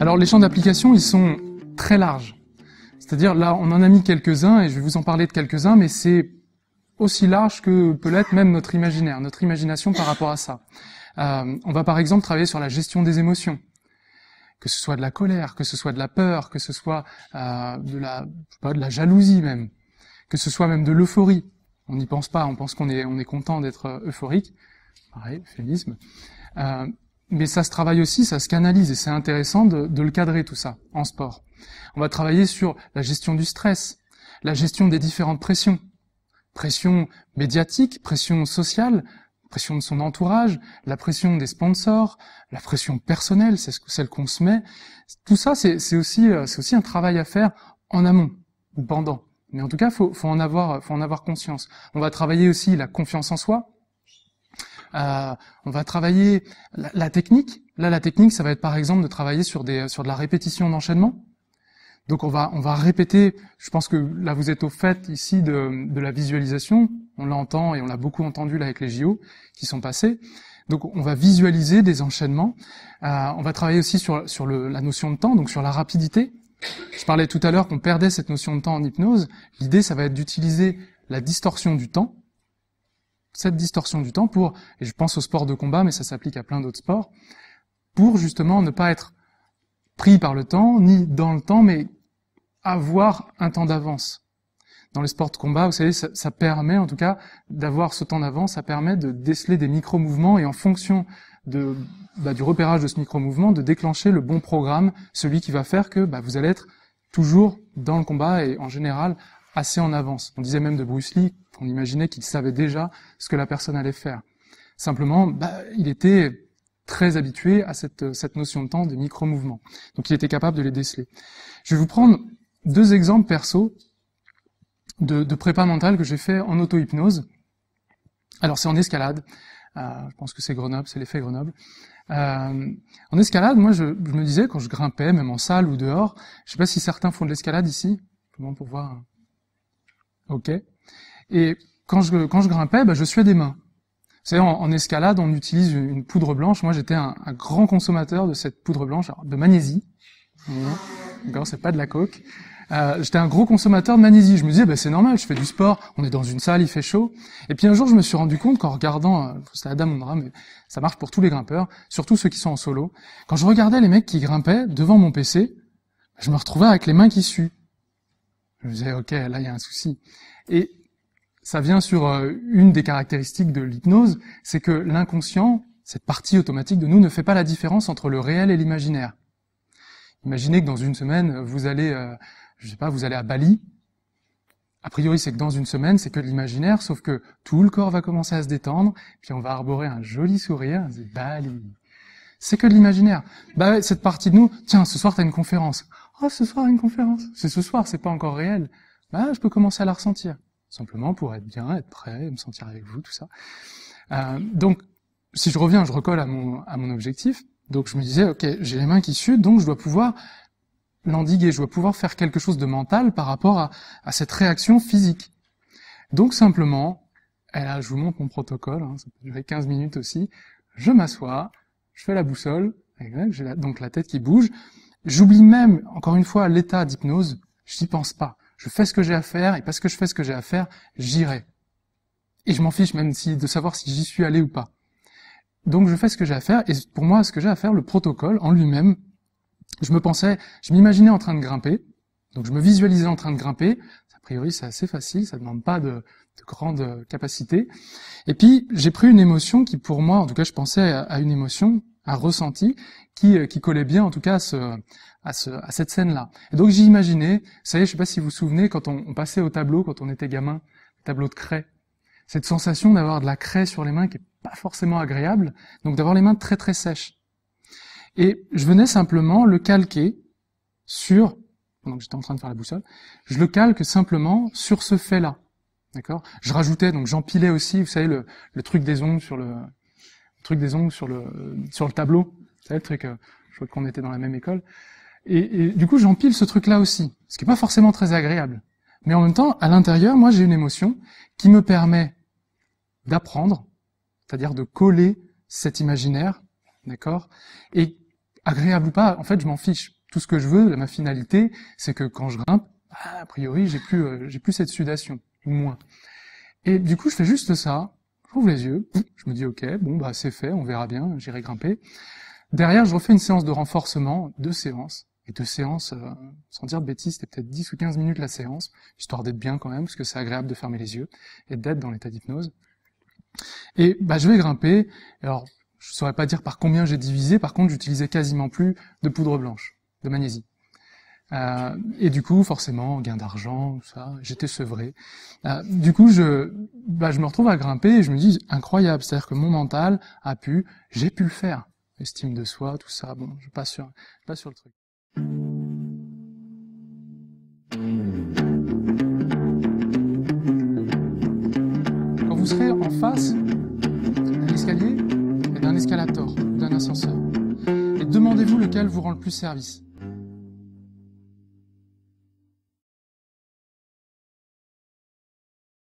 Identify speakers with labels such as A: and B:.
A: Alors les champs d'application, ils sont très larges. C'est-à-dire là, on en a mis quelques-uns et je vais vous en parler de quelques-uns, mais c'est aussi large que peut l'être même notre imaginaire, notre imagination par rapport à ça. Euh, on va par exemple travailler sur la gestion des émotions, que ce soit de la colère, que ce soit de la peur, que ce soit euh, de la, pas, de la jalousie même, que ce soit même de l'euphorie. On n'y pense pas, on pense qu'on est, on est content d'être euh, euphorique. Pareil, euphémisme mais ça se travaille aussi, ça se canalise, et c'est intéressant de, le cadrer tout ça en sport. On va travailler sur la gestion du stress, la gestion des différentes pressions, pression médiatique, pression sociale, pression de son entourage, la pression des sponsors, la pression personnelle, c'est celle qu'on se met. Tout ça, euh, c'est aussi, un travail à faire en amont ou pendant. Mais en tout cas, faut, faut en avoir conscience. On va travailler aussi la confiance en soi, euh, on va travailler la, technique. Là, la technique, ça va être par exemple de travailler sur de la répétition d'enchaînement. Donc on va on va répéter. Je pense que là vous êtes au fait ici de, la visualisation. On l'entend et on l'a beaucoup entendu là avec les JO qui sont passés. Donc on va visualiser des enchaînements. Euh, on va travailler aussi sur la notion de temps, donc sur la rapidité. Je parlais tout à l'heure qu'on perdait cette notion de temps en hypnose. L'idée, ça va être d'utiliser la distorsion du temps cette distorsion du temps pour, et je pense au sport de combat, mais ça s'applique à plein d'autres sports, pour justement ne pas être pris par le temps, ni dans le temps, mais avoir un temps d'avance. Dans les sports de combat, vous savez, ça, permet en tout cas d'avoir ce temps d'avance, ça permet de déceler des micro-mouvements et en fonction bah, du repérage de ce micro-mouvement, de déclencher le bon programme, celui qui va faire que bah, vous allez être toujours dans le combat et en général assez en avance. On disait même de Bruce Lee qu'on imaginait qu'il savait déjà ce que la personne allait faire. Simplement, bah, il était très habitué à cette, notion de temps de micro-mouvements. Donc il était capable de les déceler. Je vais vous prendre deux exemples perso de, de prépa mentale que j'ai fait en auto-hypnose. Alors c'est en escalade. Euh, je pense que c'est Grenoble, c'est l'effet Grenoble. Euh, en escalade, moi, je, me disais quand je grimpais, même en salle ou dehors, je ne sais pas si certains font de l'escalade ici, comment pour voir hein ok Et quand je, quand je grimpais, bah, je suais des mains. c'est savez, en, escalade, on utilise une, poudre blanche. Moi, j'étais un, grand consommateur de cette poudre blanche, de magnésie. D'accord, c'est pas de la coque. Euh, j'étais un gros consommateur de magnésie. Je me disais, bah, c'est normal, je fais du sport, on est dans une salle, il fait chaud. Et puis un jour, je me suis rendu compte qu'en regardant, c'est euh, la dame on mais ça marche pour tous les grimpeurs, surtout ceux qui sont en solo. Quand je regardais les mecs qui grimpaient devant mon PC, je me retrouvais avec les mains qui suent. Je me disais, ok, là, il y a un souci. Et ça vient sur euh, une des caractéristiques de l'hypnose, c'est que l'inconscient, cette partie automatique de nous, ne fait pas la différence entre le réel et l'imaginaire. Imaginez que dans une semaine, vous allez, euh, je sais pas, vous allez à Bali. A priori, c'est que dans une semaine, c'est que de l'imaginaire, sauf que tout le corps va commencer à se détendre, puis on va arborer un joli sourire. C'est Bali. C'est que de l'imaginaire. Bah, cette partie de nous, tiens, ce soir, t'as une conférence. « Ah, ce soir, une conférence. C'est ce soir, c'est pas encore réel. Bah, je peux commencer à la ressentir. Simplement pour être bien, être prêt, me sentir avec vous, tout ça. Euh, donc, si je reviens, je recolle à mon, à mon objectif. Donc, je me disais, OK, j'ai les mains qui suent, donc je dois pouvoir l'endiguer. Je dois pouvoir faire quelque chose de mental par rapport à, cette réaction physique. Donc, simplement, et là, je vous montre mon protocole, hein, ça peut durer 15 minutes aussi. Je m'assois, je fais la boussole, j'ai donc la tête qui bouge, J'oublie même, encore une fois, l'état d'hypnose, je n'y pense pas. Je fais ce que j'ai à faire, et parce que je fais ce que j'ai à faire, j'irai. Et je m'en fiche même si, de savoir si j'y suis allé ou pas. Donc je fais ce que j'ai à faire, et pour moi, ce que j'ai à faire, le protocole en lui-même, je me pensais, je m'imaginais en train de grimper, donc je me visualisais en train de grimper, a priori c'est assez facile, ça ne demande pas de, grandes grande capacité. Et puis j'ai pris une émotion qui pour moi, en tout cas je pensais à une émotion un ressenti euh, qui, collait bien en tout cas à, cette scène-là. Et donc j'imaginais, imaginé, ça y je sais pas si vous vous souvenez, quand on, passait au tableau, quand on était gamin, tableau de craie, cette sensation d'avoir de la craie sur les mains qui est pas forcément agréable, donc d'avoir les mains très très sèches. Et je venais simplement le calquer sur, pendant j'étais en train de faire la boussole, je le calque simplement sur ce fait-là. D'accord Je rajoutais, donc j'empilais aussi, vous savez, le, le truc des ongles sur le, truc des ongles sur le, sur le tableau. C'est le truc, euh, je crois qu'on était dans la même école. Et, du coup, j'empile ce truc-là aussi, ce qui est pas forcément très agréable. Mais en même temps, à l'intérieur, moi, j'ai une émotion qui me permet d'apprendre, c'est-à-dire de coller cet imaginaire, d'accord Et agréable ou pas, en fait, je m'en fiche. Tout ce que je veux, ma finalité, c'est que quand je grimpe, bah, a priori, j'ai plus, euh, j'ai plus cette sudation, ou moins. Et du coup, je fais juste ça, J'ouvre les yeux, je me dis ok, bon bah c'est fait, on verra bien, j'irai grimper. Derrière, je refais une séance de renforcement, deux séances, et deux séances, euh, sans dire de bêtises, c'était peut-être 10 ou 15 minutes la séance, histoire d'être bien quand même, parce que c'est agréable de fermer les yeux et d'être dans l'état d'hypnose. Et bah, je vais grimper, alors je saurais pas dire par combien j'ai divisé, par contre j'utilisais quasiment plus de poudre blanche, de magnésie. Euh, et du coup, forcément, gain d'argent, ça, j'étais sevré. Euh, du coup, bah, je, me retrouve à grimper et je me dis, incroyable, c'est-à-dire que mon mental a pu, j'ai pu le faire. Estime de soi, tout ça, bon, je pas sur, je sur le truc. Quand vous serez en face d'un escalier et d'un escalator, d'un ascenseur, et demandez-vous lequel vous rend le plus service.